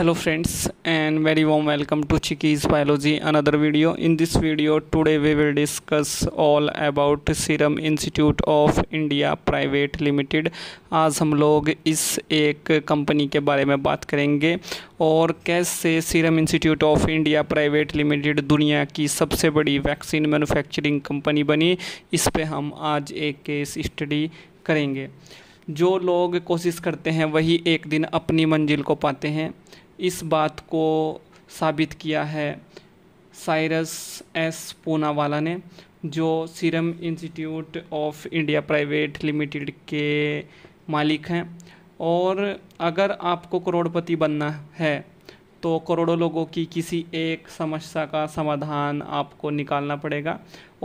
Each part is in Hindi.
hello friends and very warm welcome to chickies biology another video in this video today we will discuss all about serum institute of india private limited आज हम लोग इस एक कंपनी के बारे में बात करेंगे और कैसे serum institute of India private limited दुनिया की सबसे बड़ी वैक्सीन मैन्युफैक्चरिंग कंपनी बनी इस पे हम आज एक केस स्टडी करेंगे जो लोग कोशिश करते हैं वही एक दिन अपनी मंजिल को पाते हैं इस बात को साबित किया है साइरस एस पूनावाला ने जो serum institute of India private limited के मालिक हैं और अगर आपको करोड़पति बनना है तो करोड़ों लोगों की किसी एक समस्या का समाधान आपको निकालना पड़ेगा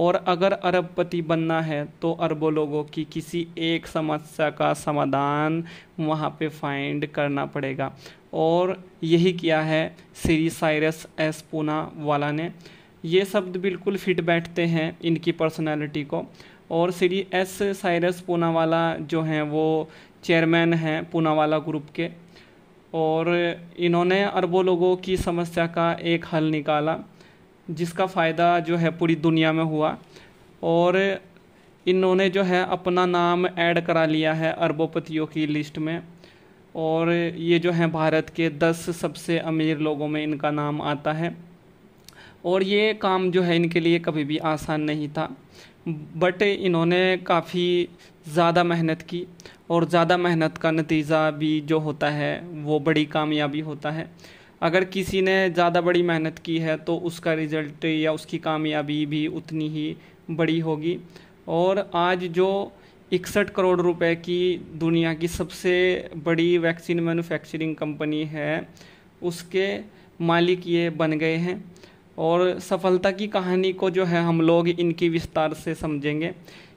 और अगर अरबपति बनना है तो अरबों लोगों की किसी एक समस्या का समाधान वहाँ पे फाइंड करना पड़ेगा और यही किया है श्री साइरस एस पूना वाला ने ये शब्द बिल्कुल फिट बैठते हैं इनकी पर्सनालिटी को और श्री एस साइरस पूनावाला जो हैं वो चेयरमैन हैं पूनावाला ग्रुप के और इन्होंने अरबों लोगों की समस्या का एक हल निकाला जिसका फ़ायदा जो है पूरी दुनिया में हुआ और इन्होंने जो है अपना नाम ऐड करा लिया है अरबोपतियों की लिस्ट में और ये जो है भारत के दस सबसे अमीर लोगों में इनका नाम आता है और ये काम जो है इनके लिए कभी भी आसान नहीं था बट इन्होंने काफ़ी ज़्यादा मेहनत की और ज़्यादा मेहनत का नतीजा भी जो होता है वो बड़ी कामयाबी होता है अगर किसी ने ज़्यादा बड़ी मेहनत की है तो उसका रिज़ल्ट या उसकी कामयाबी भी उतनी ही बड़ी होगी और आज जो इकसठ करोड़ रुपए की दुनिया की सबसे बड़ी वैक्सीन मैन्युफैक्चरिंग कंपनी है उसके मालिक ये बन गए हैं और सफलता की कहानी को जो है हम लोग इनकी विस्तार से समझेंगे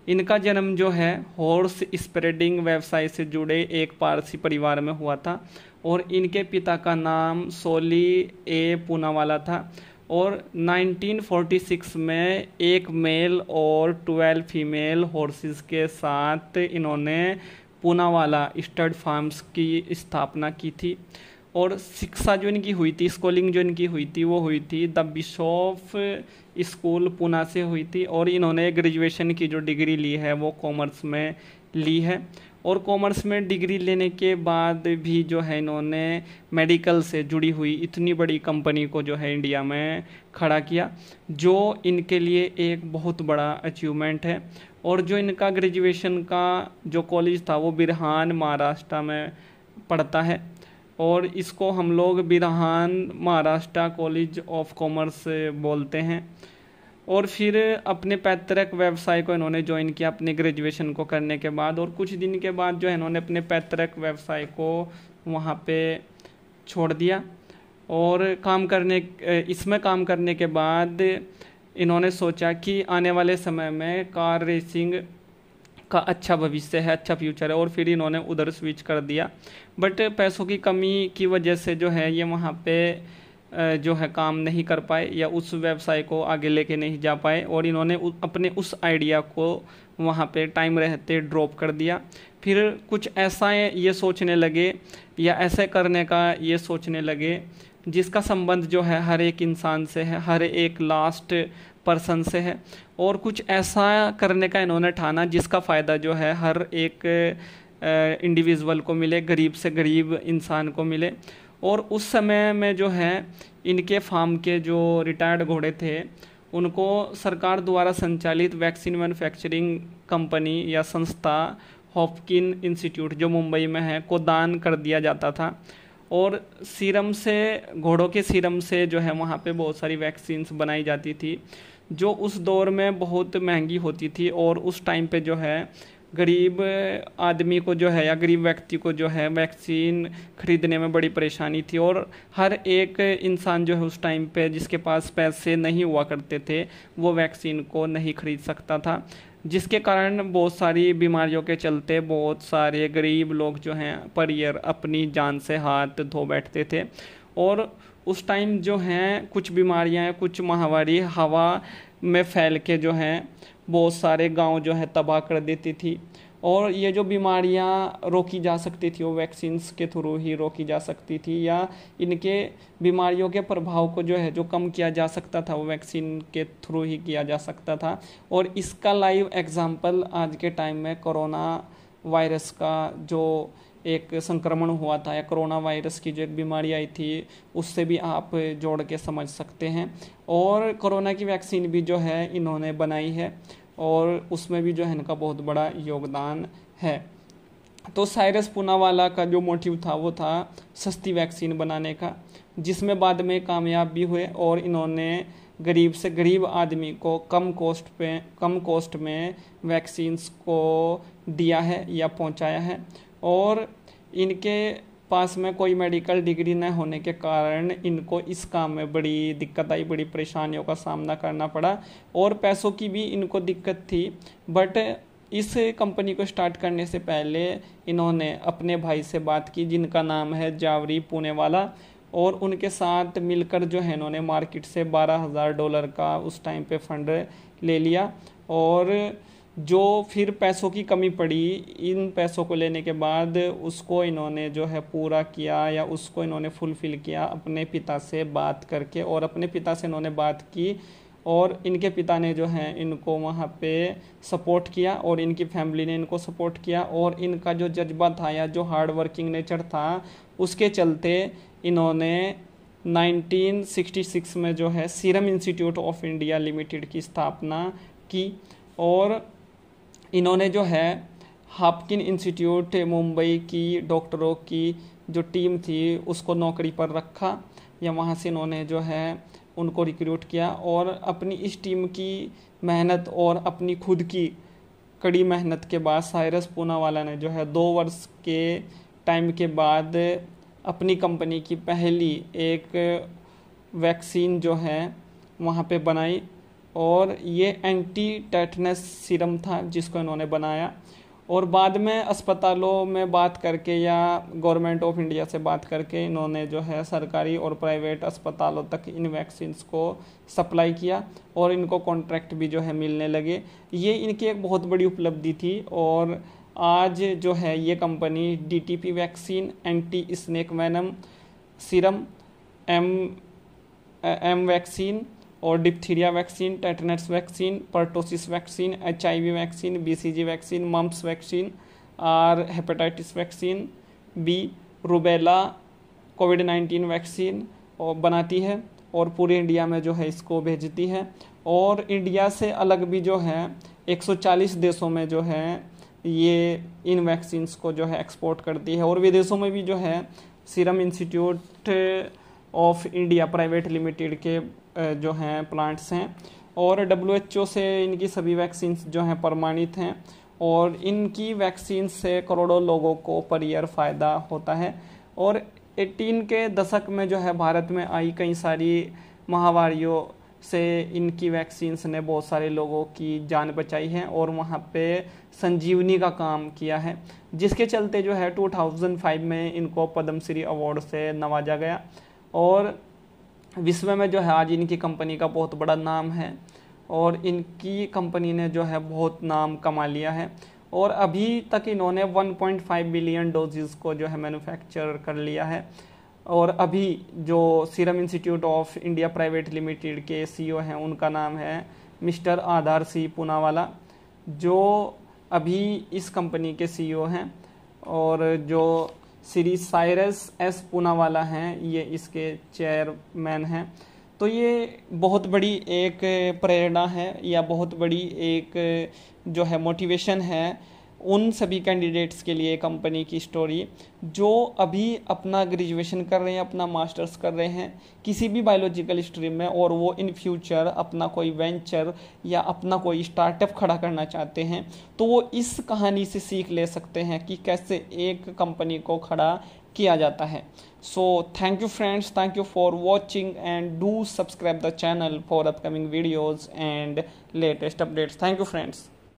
इनका जन्म जो है हॉर्स स्प्रेडिंग व्यवसाय से जुड़े एक पारसी परिवार में हुआ था और इनके पिता का नाम सोली ए पूनावाला था और 1946 में एक मेल और 12 फीमेल हॉर्सेस के साथ इन्होंने पूनावाला स्टड फार्म्स की स्थापना की थी और शिक्षा जो इनकी हुई थी स्कूलिंग जो इनकी हुई थी वो हुई थी द बिशॉफ स्कूल पुना से हुई थी और इन्होंने ग्रेजुएशन की जो डिग्री ली है वो कॉमर्स में ली है और कॉमर्स में डिग्री लेने के बाद भी जो है इन्होंने मेडिकल से जुड़ी हुई इतनी बड़ी कंपनी को जो है इंडिया में खड़ा किया जो इनके लिए एक बहुत बड़ा अचीवमेंट है और जो इनका ग्रेजुएशन का जो कॉलेज था वो बिरहान महाराष्ट्र में पढ़ता है और इसको हम लोग Brihan Maharashtra college of commerce बोलते हैं और फिर अपने पैतृक व्यवसाय को इन्होंने ज्वाइन किया अपने ग्रेजुएशन को करने के बाद और कुछ दिन के बाद जो है इन्होंने अपने पैतृक व्यवसाय को वहाँ पे छोड़ दिया और काम करने इसमें काम करने के बाद इन्होंने सोचा कि आने वाले समय में कार रेसिंग का अच्छा भविष्य है अच्छा फ्यूचर है और फिर इन्होंने उधर स्विच कर दिया बट पैसों की कमी की वजह से जो है ये वहाँ पे जो है काम नहीं कर पाए या उस व्यवसाय को आगे लेके नहीं जा पाए और इन्होंने अपने उस आइडिया को वहाँ पे टाइम रहते ड्रॉप कर दिया फिर कुछ ऐसा ये सोचने लगे या ऐसे करने का ये सोचने लगे जिसका संबंध जो है हर एक इंसान से है हर एक लास्ट पर्सन से है और कुछ ऐसा करने का इन्होंने ठाना जिसका फ़ायदा जो है हर एक इंडिविजुअल को मिले गरीब से गरीब इंसान को मिले और उस समय में जो है इनके फार्म के जो रिटायर्ड घोड़े थे उनको सरकार द्वारा संचालित वैक्सीन मैन्युफैक्चरिंग कंपनी या संस्था हॉपकिन इंस्टीट्यूट जो मुंबई में है को दान कर दिया जाता था और सीरम से घोड़ों के सीरम से जो है वहाँ पे बहुत सारी वैक्सीन्स बनाई जाती थी जो उस दौर में बहुत महंगी होती थी और उस टाइम पे जो है गरीब आदमी को जो है या गरीब व्यक्ति को जो है वैक्सीन खरीदने में बड़ी परेशानी थी और हर एक इंसान जो है उस टाइम पे जिसके पास पैसे नहीं हुआ करते थे वो वैक्सीन को नहीं खरीद सकता था जिसके कारण बहुत सारी बीमारियों के चलते बहुत सारे गरीब लोग जो हैं पर ईयर अपनी जान से हाथ धो बैठते थे और उस टाइम जो हैं कुछ बीमारियां हैं कुछ महावारी हवा में फैल के जो हैं बहुत सारे गांव जो है तबाह कर देती थी और ये जो बीमारियां रोकी जा सकती थी वो वैक्सीन्स के थ्रू ही रोकी जा सकती थी या इनके बीमारियों के प्रभाव को जो है जो कम किया जा सकता था वो वैक्सीन के थ्रू ही किया जा सकता था और इसका लाइव एग्जाम्पल आज के टाइम में कोरोना वायरस का जो एक संक्रमण हुआ था या कोरोना वायरस की जो एक बीमारी आई थी उससे भी आप जोड़ के समझ सकते हैं और कोरोना की वैक्सीन भी जो है इन्होंने बनाई है और उसमें भी जो है इनका बहुत बड़ा योगदान है तो साइरस पूनावाला का जो मोटिव था वो था सस्ती वैक्सीन बनाने का जिसमें बाद में कामयाब भी हुए और इन्होंने गरीब से गरीब आदमी को कम कॉस्ट पे कम कॉस्ट में वैक्सीन्स को दिया है या पहुंचाया है और इनके पास में कोई मेडिकल डिग्री न होने के कारण इनको इस काम में बड़ी दिक्कत आई बड़ी परेशानियों का सामना करना पड़ा और पैसों की भी इनको दिक्कत थी बट इस कंपनी को स्टार्ट करने से पहले इन्होंने अपने भाई से बात की जिनका नाम है जावरी पुणे वाला और उनके साथ मिलकर जो है इन्होंने मार्केट से बारह हज़ार डॉलर का उस टाइम पे फंड ले लिया और जो फिर पैसों की कमी पड़ी इन पैसों को लेने के बाद उसको इन्होंने जो है पूरा किया या उसको इन्होंने फुलफ़िल किया अपने पिता से बात करके और अपने पिता से इन्होंने बात की और इनके पिता ने जो है इनको वहाँ पे सपोर्ट किया और इनकी फैमिली ने इनको सपोर्ट किया और इनका जो जज्बा था या जो हार्ड वर्किंग नेचर था उसके चलते इन्होंने 1966 में जो है serum institute of India limited की स्थापना की और इन्होंने जो है हापकिन इंस्टीट्यूट मुंबई की डॉक्टरों की जो टीम थी उसको नौकरी पर रखा या वहाँ से इन्होंने जो है उनको रिक्रूट किया और अपनी इस टीम की मेहनत और अपनी खुद की कड़ी मेहनत के बाद साइरस पूनावाला ने जो है दो वर्ष के टाइम के बाद अपनी कंपनी की पहली एक वैक्सीन जो है वहाँ पे बनाई और ये एंटी टैटनेस सीरम था जिसको इन्होंने बनाया और बाद में अस्पतालों में बात करके या गवर्नमेंट ऑफ इंडिया से बात करके इन्होंने जो है सरकारी और प्राइवेट अस्पतालों तक इन वैक्सीन्स को सप्लाई किया और इनको कॉन्ट्रैक्ट भी जो है मिलने लगे ये इनकी एक बहुत बड़ी उपलब्धि थी और आज जो है ये company DTP vaccine anti snake venom serum M M vaccine और diphtheria vaccine tetanus vaccine pertussis vaccine H vaccine B vaccine mumps vaccine R hepatitis vaccine B rubella COVID nineteen vaccine और बनाती है और पूरे इंडिया में जो है इसको भेजती है और इंडिया से अलग भी जो है 140 देशों में जो है ये इन वैक्सीन्स को जो है एक्सपोर्ट करती है और विदेशों में भी जो है serum institute of India private limited के जो हैं प्लांट्स हैं और डब्ल्यू एच ओ से इनकी सभी वैक्सीन जो हैं प्रमाणित हैं और इनकी वैक्सीन से करोड़ों लोगों को पर ईयर फ़ायदा होता है और 18 के दशक में जो है भारत में आई कई सारी महावारियों से इनकी वैक्सीन्स ने बहुत सारे लोगों की जान बचाई है और वहाँ पे संजीवनी का काम किया है जिसके चलते जो है 2005 में इनको पद्मश्री अवार्ड से नवाजा गया और विश्व में जो है आज इनकी कंपनी का बहुत बड़ा नाम है और इनकी कंपनी ने जो है बहुत नाम कमा लिया है और अभी तक इन्होंने 1.5 बिलियन डोजेज को जो है मैन्युफैक्चर कर लिया है और अभी जो serum institute of India private limited CEO सीईओ e हैं उनका नाम है मिस्टर आधार सिंह पूनावाला जो अभी इस कंपनी के सीईओ e हैं और जो श्री साइरस एस पूनावाला हैं ये इसके चेयरमैन हैं तो ये बहुत बड़ी एक प्रेरणा है या बहुत बड़ी एक जो है मोटिवेशन है उन सभी कैंडिडेट्स के लिए कंपनी की स्टोरी जो अभी अपना ग्रेजुएशन कर रहे हैं अपना मास्टर्स कर रहे हैं किसी भी बायोलॉजिकल स्ट्रीम में और वो इन फ्यूचर अपना कोई वेंचर या अपना कोई स्टार्टअप खड़ा करना चाहते हैं तो वो इस कहानी से सीख ले सकते हैं कि कैसे एक कंपनी को खड़ा किया जाता है so thank you friends thank you for watching and do subscribe the channel for upcoming videos and latest updates thank you friends